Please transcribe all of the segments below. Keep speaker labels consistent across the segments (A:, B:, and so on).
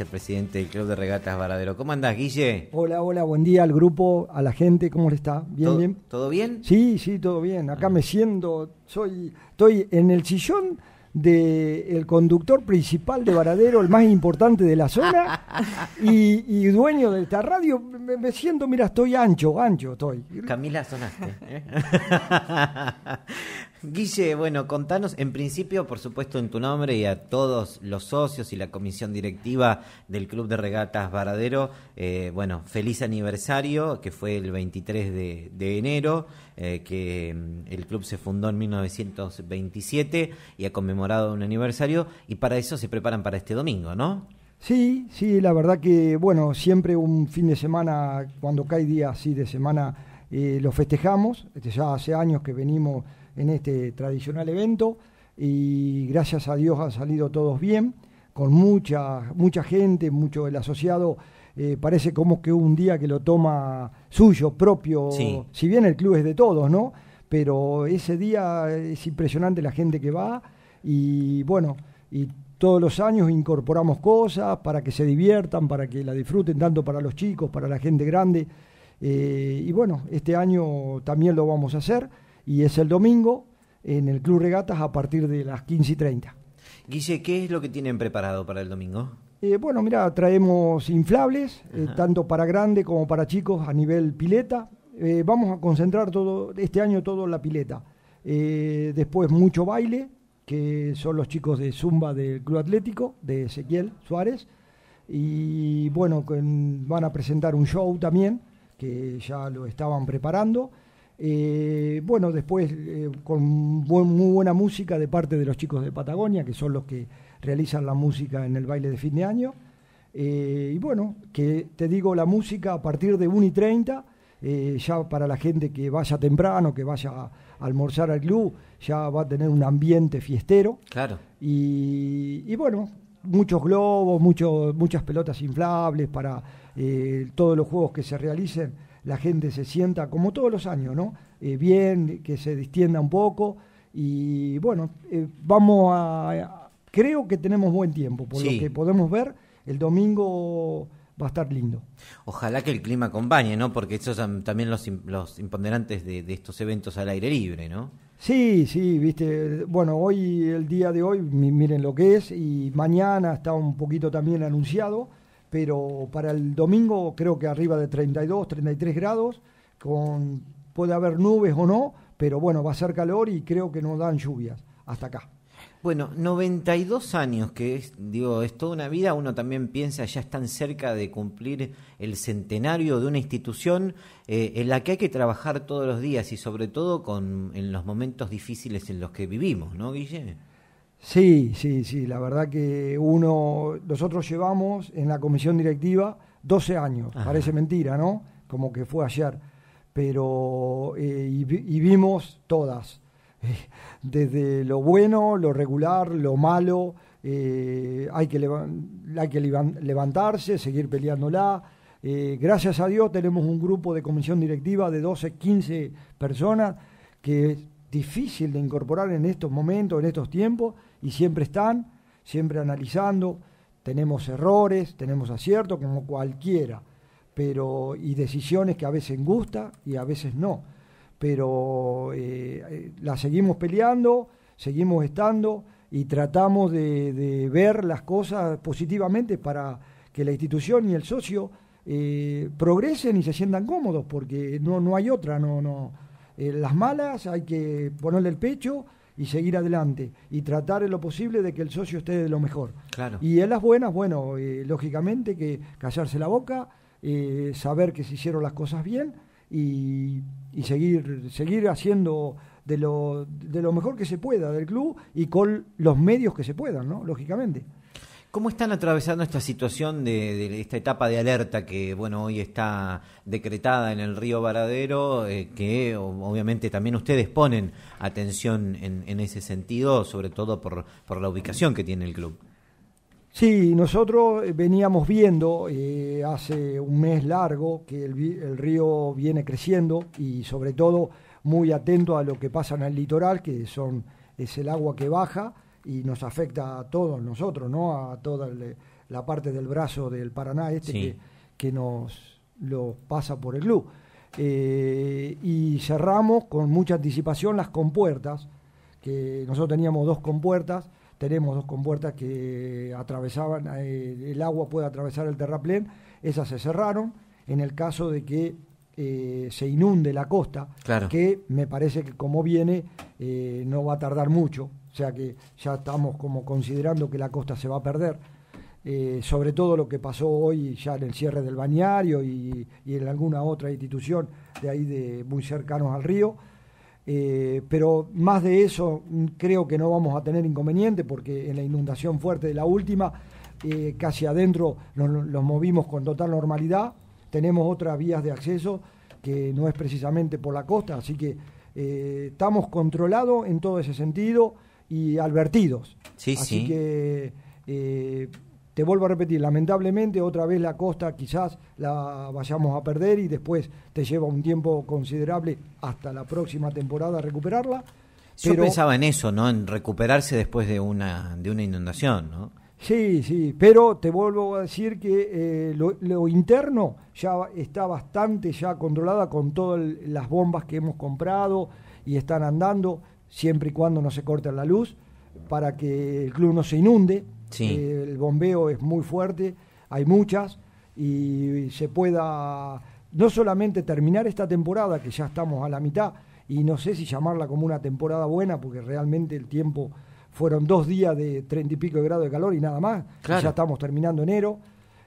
A: el presidente del Club de Regatas Varadero. ¿Cómo andás, Guille?
B: Hola, hola, buen día al grupo, a la gente, ¿cómo le está? ¿Bien, ¿Todo, bien? bien todo bien? Sí, sí, todo bien. Acá ah. me siento, soy, estoy en el sillón del el conductor principal de Varadero, el más importante de la zona, y, dueño de esta radio. Me, me, siento, mira, estoy ancho, ancho estoy.
A: Camila, sonaste. ¿eh? Guille, bueno, contanos, en principio, por supuesto, en tu nombre y a todos los socios y la comisión directiva del Club de Regatas Varadero, eh, bueno, feliz aniversario, que fue el 23 de, enero, eh, que mm, el club se fundó en 1927 y ha conmemorado un aniversario, y para eso se preparan para este domingo, ¿no?
B: Sí, sí, la verdad que, bueno, siempre un fin de semana, cuando cae día así de semana, eh, lo festejamos, este, ya hace años que venimos en este tradicional evento y gracias a Dios han salido todos bien, con mucha, mucha gente, mucho el asociado. Eh, parece como que un día que lo toma suyo, propio, si bien el club es de todos, ¿no? Pero ese día es impresionante la gente que va y bueno, y todos los años incorporamos cosas para que se diviertan, para que la disfruten, tanto para los chicos, para la gente grande. Eh, y bueno, este año también lo vamos a hacer y es el domingo en el Club Regatas a partir de las 15.30
A: y ¿qué es lo que tienen preparado para el domingo?
B: Eh, bueno, mira, traemos inflables, eh, tanto para grandes como para chicos a nivel pileta. Eh, vamos a concentrar todo este año todo en la pileta. después mucho baile, que son los chicos de Zumba del Club Atlético, de Ezequiel Suárez. Y bueno, van a presentar un show también, que ya lo estaban preparando. Eh, bueno, después eh, con muy buena música de parte de los chicos de Patagonia, que son los que realizan la música en el baile de fin de año. Eh, y bueno, que te digo, la música a partir de 1 y 30, ya para la gente que vaya temprano, que vaya a almorzar al club, ya va a tener un ambiente fiestero. Claro. Y, bueno, muchos globos, muchas pelotas inflables para todos los juegos que se realicen la gente se sienta, como todos los años, ¿no? Eh, bien, que se distienda un poco. Y bueno, eh, vamos a, Creo que tenemos buen tiempo, por lo que podemos ver. El domingo va a estar lindo.
A: Ojalá que el clima acompañe, ¿no? Porque esos son también los, los imponderantes de, de, estos eventos al aire libre, ¿no?
B: Sí, sí, viste. Bueno, hoy, el día de hoy, miren lo que es, y mañana está un poquito también anunciado pero para el domingo creo que arriba de 32, 33 grados, con, puede haber nubes o no, pero bueno, va a ser calor y creo que no dan lluvias hasta acá.
A: Bueno, 92 años, que es, digo, es toda una vida, uno también piensa, ya están cerca de cumplir el centenario de una institución eh, en la que hay que trabajar todos los días y sobre todo con, en los momentos difíciles en los que vivimos, ¿no, Guille?
B: Sí, sí, sí, la verdad que uno, nosotros llevamos en la comisión directiva 12 años, parece mentira, ¿no? Como que fue ayer, pero eh, y, vimos todas, desde lo bueno, lo regular, lo malo, eh, hay que, hay que levantarse, seguir peleándola. Eh, gracias a Dios tenemos un grupo de comisión directiva de 12, 15 personas que difícil de incorporar en estos momentos, en estos tiempos, y siempre están, siempre analizando. Tenemos errores, tenemos aciertos, como cualquiera, pero y decisiones que a veces gusta y a veces no. Pero eh, eh la seguimos peleando, seguimos estando y tratamos de, ver las cosas positivamente para que la institución y el socio eh, progresen y se sientan cómodos, porque no, no hay otra, no, no, eh, las malas hay que ponerle el pecho y seguir adelante y tratar en lo posible de que el socio esté de lo mejor. Y en las buenas, bueno, eh, lógicamente que callarse la boca, eh, saber que se hicieron las cosas bien y, y, seguir, seguir haciendo de lo, de lo mejor que se pueda del club y con los medios que se puedan, ¿no? Lógicamente.
A: ¿Cómo están atravesando esta situación de, esta etapa de alerta que bueno hoy está decretada en el río Varadero, eh, que obviamente también ustedes ponen atención en, ese sentido, sobre todo por, la ubicación que tiene el club?
B: Sí, nosotros veníamos viendo eh, hace un mes largo que el, río viene creciendo y sobre todo muy atento a lo que pasa en el litoral, que son es el agua que baja y nos afecta a todos nosotros, ¿no? A toda la parte del brazo del Paraná este que, nos lo pasa por el club. Eh, y cerramos con mucha anticipación las compuertas, que nosotros teníamos dos compuertas, tenemos dos compuertas que atravesaban, eh, el agua puede atravesar el terraplén, esas se cerraron en el caso de que eh, se inunde la costa, que me parece que como viene no va a tardar mucho, o sea que ya estamos como considerando que la costa se va a perder. Eh, sobre todo lo que pasó hoy ya en el cierre del bañario y, en alguna otra institución de ahí de muy cercanos al río. Eh, pero más de eso mm, creo que no vamos a tener inconveniente porque en la inundación fuerte de la última, eh, casi adentro nos, movimos con total normalidad. Tenemos otras vías de acceso que no es precisamente por la costa, así que estamos controlados en todo ese sentido y advertidos. Sí, Así que eh, te vuelvo a repetir, lamentablemente otra vez la costa quizás la vayamos a perder y después te lleva un tiempo considerable hasta la próxima temporada recuperarla. Yo pensaba
A: en eso, ¿no? En recuperarse después de una, de una inundación, ¿no?
B: Sí, sí, pero te vuelvo a decir que eh, lo, lo, interno ya está bastante ya controlada con todas las bombas que hemos comprado y están andando siempre y cuando no se corte la luz, para que el club no se inunde. Eh, el bombeo es muy fuerte, hay muchas, y se pueda no solamente terminar esta temporada, que ya estamos a la mitad, y no sé si llamarla como una temporada buena, porque realmente el tiempo fueron dos días de treinta y pico de grado de calor y nada más, ya estamos terminando enero,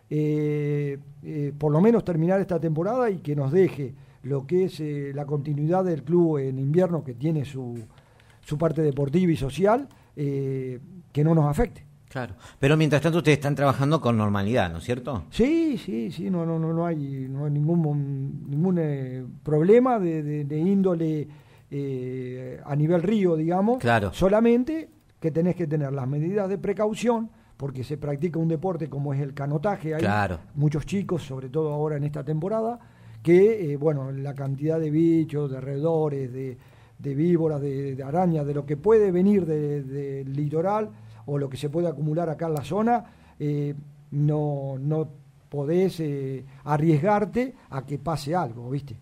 B: eh, eh, por lo menos terminar esta temporada y que nos deje lo que es la continuidad del club en invierno que tiene su, su parte deportiva y social, eh, que no nos afecte. Claro,
A: pero mientras tanto ustedes están trabajando con normalidad, ¿no es cierto?
B: Sí, sí, sí, no, no, no, no hay, no hay ningún, ningún eh, problema de, índole eh, a nivel río, digamos. Claro. Solamente que tenés que tener las medidas de precaución, porque se practica un deporte como es el canotaje. claro. muchos chicos, sobre todo ahora en esta temporada, que, bueno, la cantidad de bichos, de redores, de de víboras, de, arañas, de lo que puede venir del litoral o lo que se puede acumular acá en la zona, eh, no, no podés eh, arriesgarte a que pase algo, ¿viste?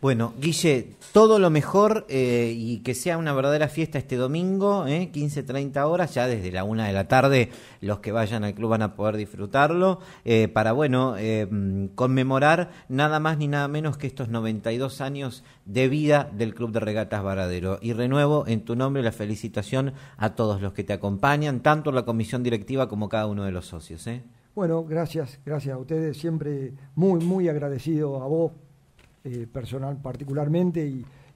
A: Bueno, Guille, todo lo mejor eh, y que sea una verdadera fiesta este domingo, eh, 15-30 horas, ya desde la una de la tarde los que vayan al club van a poder disfrutarlo, eh, para, bueno, eh, conmemorar nada más ni nada menos que estos 92 años de vida del Club de Regatas Varadero. Y renuevo en tu nombre la felicitación a todos los que te acompañan, tanto la comisión directiva como cada uno de los socios.
B: Bueno, gracias, gracias a ustedes, siempre muy, muy agradecido a vos eh, personal particularmente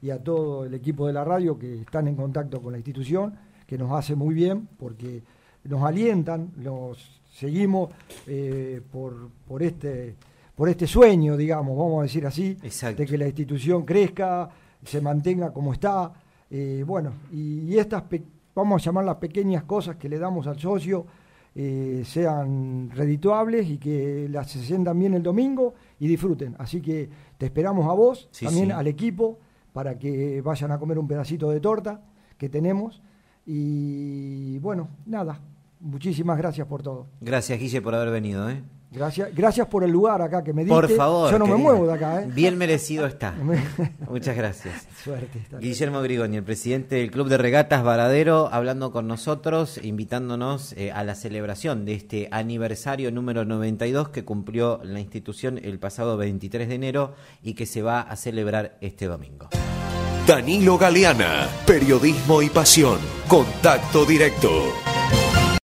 B: y, a todo el equipo de la radio que están en contacto con la institución, que nos hace muy bien porque nos alientan, nos seguimos eh, por, este, por este sueño, digamos, vamos a decir así, de que la institución crezca, se mantenga como está. Eh, bueno, y, y estas, vamos a llamar las pequeñas cosas que le damos al socio eh, sean redituables y que las se sientan bien el domingo y disfruten. Así que te esperamos a vos, también al equipo, para que vayan a comer un pedacito de torta que tenemos. Y bueno, nada, muchísimas gracias por todo.
A: Gracias, Guille, por haber venido. ¿eh?
B: Gracias, por el lugar acá que me diste. Por favor. Yo no me muevo de acá. ¿eh? Bien
A: merecido está. Muchas gracias. Suerte. Guillermo Grigoni, el presidente del Club de Regatas Varadero, hablando con nosotros, invitándonos eh, a la celebración de este aniversario número 92 que cumplió la institución el pasado 23 de enero y que se va a celebrar este domingo. Danilo Galeana, periodismo y pasión. Contacto directo.